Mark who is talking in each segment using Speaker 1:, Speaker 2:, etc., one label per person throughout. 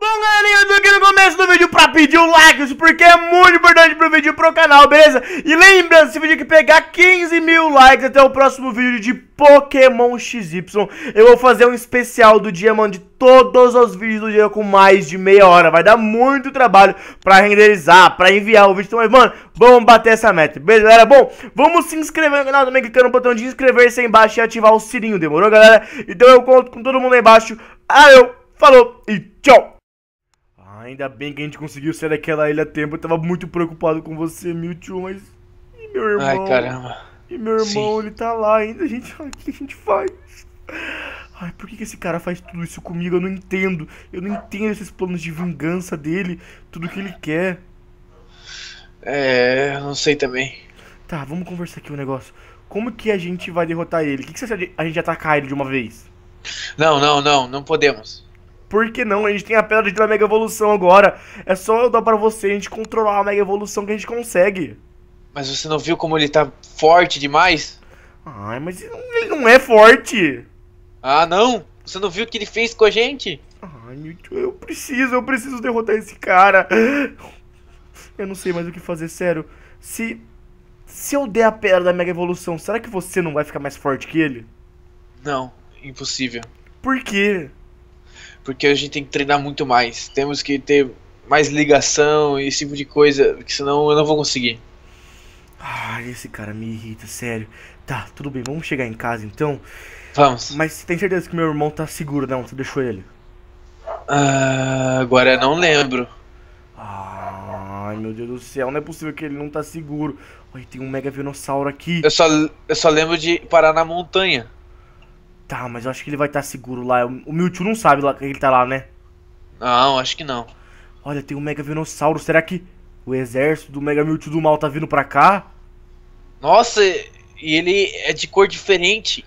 Speaker 1: Bom, galerinha, eu tô aqui no começo do vídeo pra pedir um like, isso porque é muito importante pro vídeo e pro canal, beleza? E lembra, esse vídeo que pegar 15 mil likes até o próximo vídeo de Pokémon XY, eu vou fazer um especial do dia, mano, de todos os vídeos do dia com mais de meia hora. Vai dar muito trabalho pra renderizar, pra enviar o vídeo, então, mano, vamos bater essa meta, beleza, galera? Bom, vamos se inscrever no canal também, clicando no botão de inscrever-se aí embaixo e ativar o sininho, demorou, galera? Então eu conto com todo mundo aí embaixo, ah, eu, falou e tchau! Ainda bem que a gente conseguiu sair daquela ilha a tempo. Eu tava muito preocupado com você, Mewtwo, mas. E meu irmão? Ai, caramba. E meu irmão, Sim. ele tá lá ainda. A gente... O que a gente faz? Ai, por que, que esse cara faz tudo isso comigo? Eu não entendo. Eu não entendo esses planos de vingança dele. Tudo que ele quer. É,
Speaker 2: não sei também.
Speaker 1: Tá, vamos conversar aqui um negócio. Como que a gente vai derrotar ele? O que, que você acha de a gente atacar ele de uma vez?
Speaker 2: Não, não, não, não podemos.
Speaker 1: Por que não? A gente tem a pedra de Mega Evolução agora. É só eu dar pra você a gente controlar a Mega Evolução que a gente consegue. Mas você não viu como ele tá forte demais? Ai, mas ele não
Speaker 2: é forte. Ah, não? Você não viu o que ele fez com a gente? Ai,
Speaker 1: eu preciso, eu preciso derrotar esse cara. Eu não sei mais o que fazer, sério. Se. Se eu der a pedra da Mega Evolução, será que você não vai ficar mais forte que ele? Não, impossível. Por quê?
Speaker 2: porque a gente tem que treinar muito mais. Temos que ter mais ligação e esse tipo de coisa, porque senão eu não vou conseguir.
Speaker 1: Ai, ah, esse cara me irrita, sério. Tá, tudo bem, vamos chegar em casa então. Vamos. Mas você tem certeza que meu irmão tá seguro, não? Você deixou ele? Ah, agora
Speaker 2: eu não lembro. Ai, meu Deus do céu, não é possível que ele não
Speaker 1: tá seguro. Olha, tem um mega venossauro aqui.
Speaker 2: Eu só, eu só lembro de parar na montanha.
Speaker 1: Tá, mas eu acho que ele vai estar tá seguro lá. O Mewtwo não sabe lá que ele tá lá, né? Não, acho que não. Olha, tem um Mega Venossauro. Será que o exército do Mega Mewtwo do mal tá vindo pra cá?
Speaker 2: Nossa, e ele é de cor diferente.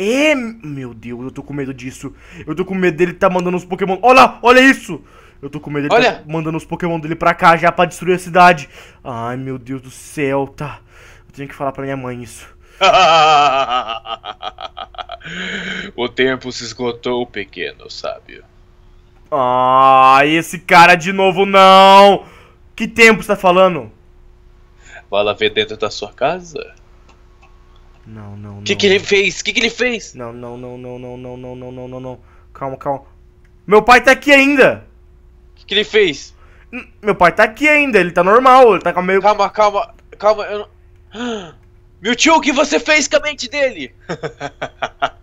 Speaker 1: É, meu Deus, eu tô com medo disso. Eu tô com medo dele tá mandando os Pokémon. Olha, olha isso! Eu tô com medo dele tá olha. tá mandando os Pokémon dele pra cá já pra destruir a cidade. Ai, meu Deus do céu, tá. Eu tenho que falar pra minha mãe isso
Speaker 2: o tempo se esgotou, pequeno sábio.
Speaker 1: Ah, esse cara de novo não! Que tempo está falando?
Speaker 2: Vai lá ver dentro da sua casa.
Speaker 1: Não, não, não. O que, que ele fez? O que, que ele fez? Não, não, não, não, não, não, não, não, não, não, não. Calma, calma. Meu pai tá aqui ainda! O que, que ele fez? meu pai tá aqui ainda, ele tá normal, ele tá meio. Calma, calma, calma, eu não.
Speaker 2: Ah! Mewtwo, o que você fez com a mente dele?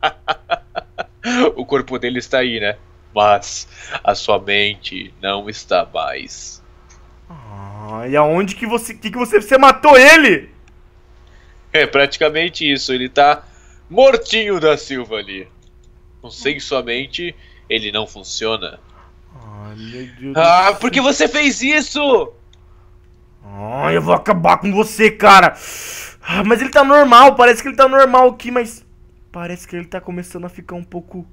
Speaker 2: o corpo dele está aí, né? Mas a sua mente não está mais.
Speaker 1: Ah, e aonde que você. que, que você. Você matou ele?
Speaker 2: É praticamente isso, ele tá mortinho da Silva ali. Sem sua mente, ele não funciona.
Speaker 1: Ah, ah porque você fez isso? Ah, eu vou acabar com você, cara! Ah, mas ele tá normal, parece que ele tá normal aqui, mas parece que ele tá começando a ficar um pouco.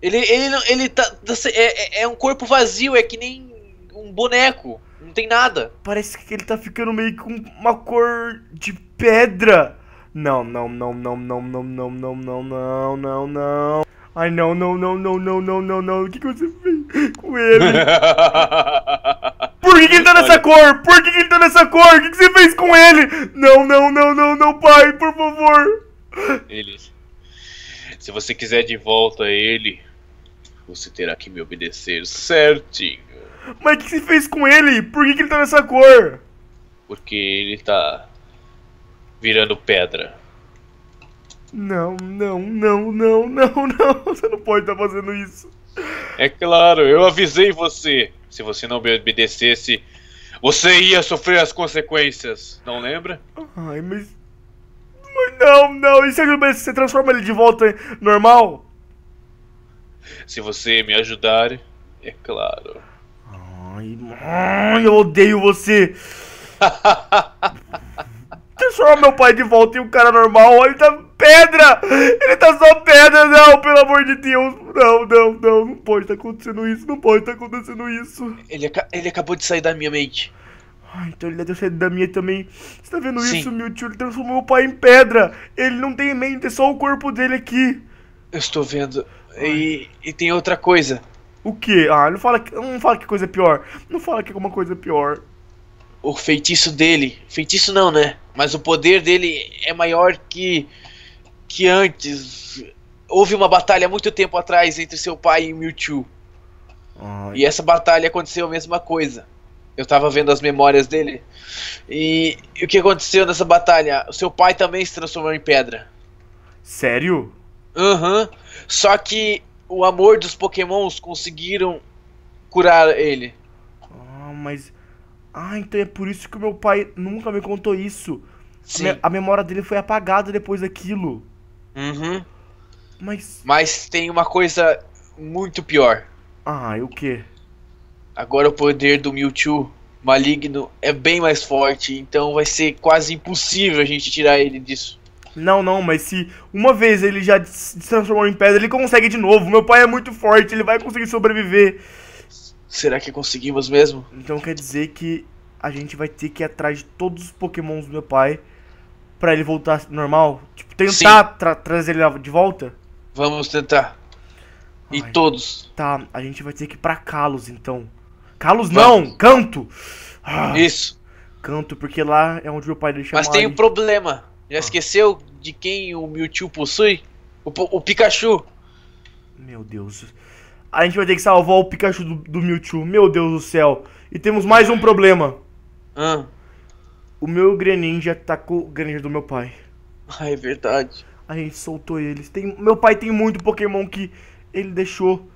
Speaker 2: Ele, ele, não, ele tá. É, é um corpo vazio, é que nem um boneco, não tem nada.
Speaker 1: Parece que ele tá ficando meio com uma cor de pedra. Não, não, não, não, não, não, não, não, não, não, não, não. Ai, não, não, não, não, não, não, não, não. O que, que você fez com ele? Por que, que ele tá nessa cor? Por que, que ele tá nessa cor? O que, que você fez com ele? Não, não, não, não, não, pai, por favor. Ele.
Speaker 2: Se você quiser de volta ele, você terá que me obedecer certinho.
Speaker 1: Mas o que você fez com ele? Por que, que ele tá nessa cor?
Speaker 2: Porque ele tá virando pedra.
Speaker 1: Não, não, não, não, não, não. Você não pode estar tá fazendo isso.
Speaker 2: É claro, eu avisei você. Se você não obedecesse, você ia sofrer as consequências. Não lembra?
Speaker 1: Ai, mas. mas não, não. E se eu você transforma ele de volta normal?
Speaker 2: Se você me ajudar,
Speaker 1: é claro. Ai, ai eu odeio você. transforma meu pai de volta em um cara normal. Ele tá pedra! Ele tá só pedra! Não, pelo amor de Deus! Não, não, não, não pode estar tá acontecendo isso, não pode estar tá acontecendo isso. Ele, ele acabou de sair da minha mente. Ah, então ele deve sair da minha também. Você tá vendo Sim. isso, meu tio? Ele transformou meu pai em pedra. Ele não tem mente, é só o corpo dele aqui. Eu estou vendo. E, e tem outra coisa. O que? Ah, não fala, não fala que coisa é pior. Não fala que alguma é coisa é pior. O feitiço dele. Feitiço não, né?
Speaker 2: Mas o poder dele é maior que que antes houve uma batalha muito tempo atrás entre seu pai e Mewtwo. Ai. E essa batalha aconteceu a mesma coisa. Eu tava vendo as memórias dele. E, e o que aconteceu nessa batalha? O seu pai também se transformou em pedra.
Speaker 1: Sério?
Speaker 2: Aham. Uhum. Só que o amor dos pokémons conseguiram curar ele.
Speaker 1: Ah, mas. Ah, então é por isso que o meu pai nunca me contou isso. Sim. A memória dele foi apagada depois daquilo.
Speaker 2: Uhum. Mas. Mas tem uma coisa muito pior. Ah, e o que? Agora o poder do Mewtwo maligno é bem mais forte, então vai ser quase impossível a gente tirar ele disso.
Speaker 1: Não, não, mas se uma vez ele já se transformou em pedra, ele consegue de novo. Meu pai é muito forte, ele vai conseguir sobreviver. Será que conseguimos mesmo? Então quer dizer que a gente vai ter que ir atrás de todos os pokémons do meu pai para ele voltar normal? Tipo, tentar tra trazer ele de volta? Vamos tentar. Ai, e todos. Tá, a gente vai ter que ir pra Kalos então. Kalos não, canto! Ah, Isso. Canto, porque lá é onde meu pai deixa Mas tem um
Speaker 2: problema. Já ah. esqueceu de quem o Mewtwo possui? O, o, Pikachu.
Speaker 1: Meu Deus. A gente vai ter que salvar o Pikachu do, do Mewtwo. Meu Deus do céu. E temos mais um problema. Ahn? O meu Greninja atacou tá o Greninja do meu pai. Ah, é verdade. A gente soltou eles. Tem, meu pai tem muito Pokémon que ele deixou.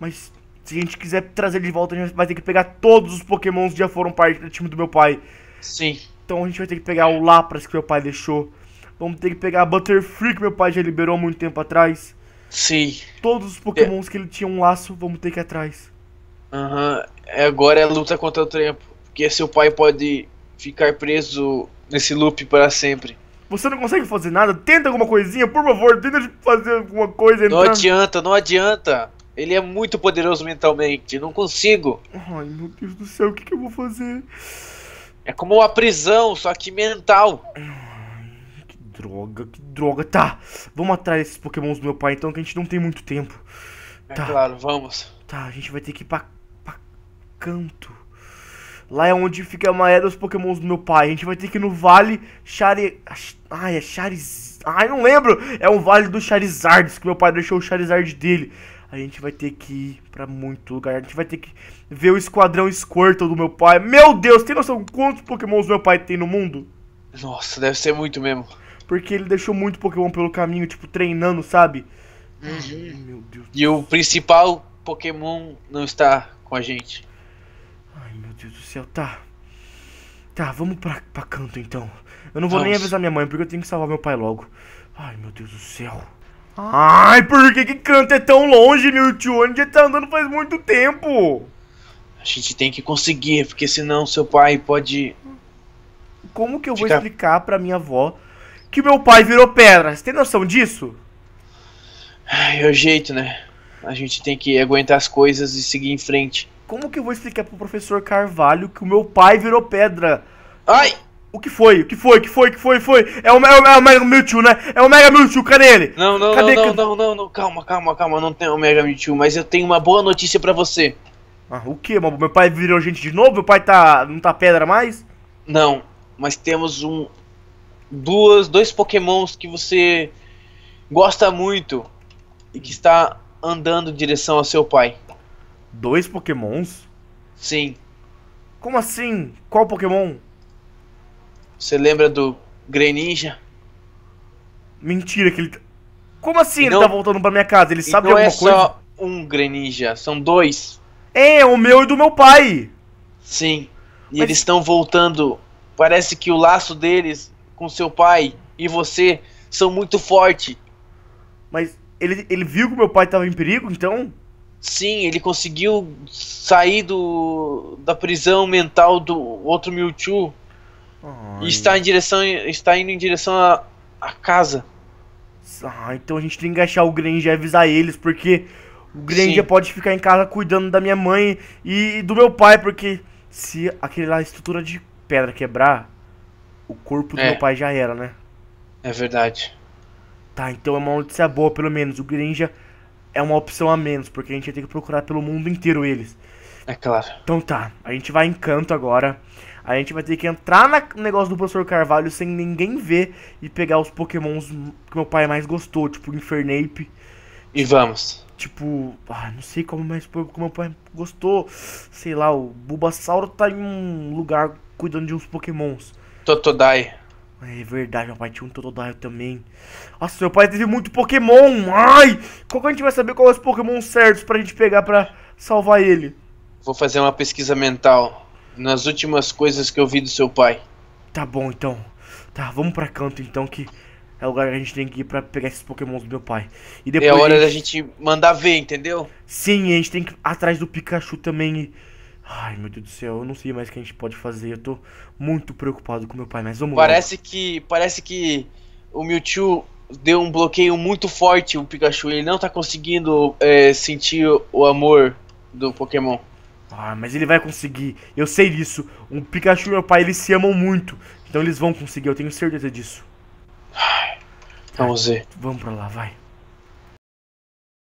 Speaker 1: Mas se a gente quiser trazer ele de volta, a gente vai ter que pegar todos os Pokémons que já foram parte do time do meu pai. Sim. Então a gente vai ter que pegar o Lapras que meu pai deixou. Vamos ter que pegar a Butterfree que meu pai já liberou há muito tempo atrás. Sim. Todos os Pokémons é. que ele tinha um laço, vamos ter que ir atrás.
Speaker 2: Aham. Uhum. Agora é luta contra o tempo. Porque seu pai pode ficar preso nesse loop para sempre.
Speaker 1: Você não consegue fazer nada? Tenta alguma coisinha, por favor, tenta fazer alguma coisa. Entrar... Não
Speaker 2: adianta, não adianta. Ele é muito poderoso mentalmente, não consigo.
Speaker 1: Ai, meu Deus do céu, o que, que eu vou fazer?
Speaker 2: É como uma prisão, só que mental.
Speaker 1: Que droga, que droga. Tá, vamos atrás desses pokémons do meu pai então, que a gente não tem muito tempo. É tá.
Speaker 2: claro, vamos.
Speaker 1: Tá, a gente vai ter que ir pra, pra canto. Lá é onde fica a maioria dos pokémons do meu pai. A gente vai ter que ir no vale Chari... Ai, é Chariz... Ai, não lembro. É um vale do Charizard, que meu pai deixou o Charizard dele. A gente vai ter que ir pra muito lugar. A gente vai ter que ver o esquadrão Squirtle do meu pai. Meu Deus, tem noção quantos pokémons meu pai tem no mundo? Nossa, deve ser muito mesmo. Porque ele deixou muito pokémon pelo caminho, tipo, treinando, sabe? Uhum. Ai, meu Deus.
Speaker 2: E o principal pokémon não está com a gente.
Speaker 1: Ai, meu Deus do céu, tá. Tá, vamos pra, pra canto então. Eu não vou nem avisar minha mãe, porque eu tenho que salvar meu pai logo. Ai, meu Deus do céu. Ah. Ai, por que, que canto é tão longe, meu tio? gente tá andando faz muito tempo? A gente tem que conseguir, porque senão seu pai pode. Como que eu Ficar... vou explicar pra minha avó que meu pai virou pedra? Você tem noção disso?
Speaker 2: Ai, é o jeito, né? A gente tem que aguentar as coisas e seguir
Speaker 1: em frente. Como que eu vou explicar pro professor Carvalho que o meu pai virou pedra? Ai! O que foi? O que foi? O que foi? O que foi? Foi? É o, é o, é o Mega Mewtwo, né? É o Mega Mewtwo, cadê ele?
Speaker 2: Não, não, cadê, não, não, não, não, calma, calma, calma, não tem o Mega Mewtwo, mas eu tenho uma boa notícia pra você.
Speaker 1: Ah, o que? Meu pai virou gente de novo? Meu pai tá. não tá pedra mais? Não, mas temos um. Duas. dois pokémons que você
Speaker 2: gosta muito e que está andando em direção ao seu pai. Dois Pokémons?
Speaker 1: Sim. Como assim? Qual Pokémon?
Speaker 2: Você lembra do Greninja?
Speaker 1: Mentira que ele. Tá- Como assim não... ele tá voltando pra minha casa? Ele sabe alguma é coisa? Não é só
Speaker 2: um Greninja, são dois. É, o meu e do meu pai. Sim. E Mas... eles estão voltando. Parece que o laço deles com seu pai e você são muito forte. Mas ele, ele viu que meu pai tava em perigo, então? Sim, ele conseguiu sair do, da prisão mental do outro Mewtwo Ai. e está, em direção, está indo em direção à,
Speaker 1: à casa. Ah, então a gente tem que achar o Granger e avisar eles, porque o Granger Sim. pode ficar em casa cuidando da minha mãe e do meu pai, porque se aquela estrutura de pedra quebrar, o corpo do é. meu pai já era, né? É verdade. Tá, então é uma notícia boa, pelo menos. O Granger é uma opção a menos, porque a gente tem que procurar pelo mundo inteiro eles. É claro. Então tá, a gente vai em canto agora. A gente vai ter que entrar no negócio do professor Carvalho sem ninguém ver e pegar os pokémons que meu pai mais gostou, tipo Infernape. E vamos. Tipo, ah, não sei como, mas como meu pai gostou. Sei lá, o Bulbasauro tá em um lugar cuidando de uns pokémons. Totodai. É verdade, meu pai tinha um Totodile também. Nossa, meu pai teve muito Pokémon. Ai! Como que a gente vai saber quais é os Pokémon certos pra gente pegar pra salvar ele?
Speaker 2: Vou fazer uma pesquisa mental nas últimas coisas que eu vi do seu pai.
Speaker 1: Tá bom, então. Tá, vamos pra canto, então, que é o lugar que a gente tem que ir pra pegar esses Pokémon do meu pai. E depois é a hora a gente...
Speaker 2: da gente mandar ver, entendeu?
Speaker 1: Sim, a gente tem que ir atrás do Pikachu também e Ai, meu Deus do céu, eu não sei mais o que a gente pode fazer. Eu tô muito preocupado com meu pai, mas vamos Parece
Speaker 2: que. Parece que o Mewtwo deu um bloqueio muito forte o Pikachu. Ele não tá conseguindo é, sentir o amor do
Speaker 1: Pokémon. Ah, mas ele vai conseguir. Eu sei disso. O Pikachu e meu pai, eles se amam muito. Então eles vão conseguir, eu tenho certeza disso. Ai, vamos ver. Vamos pra lá, vai.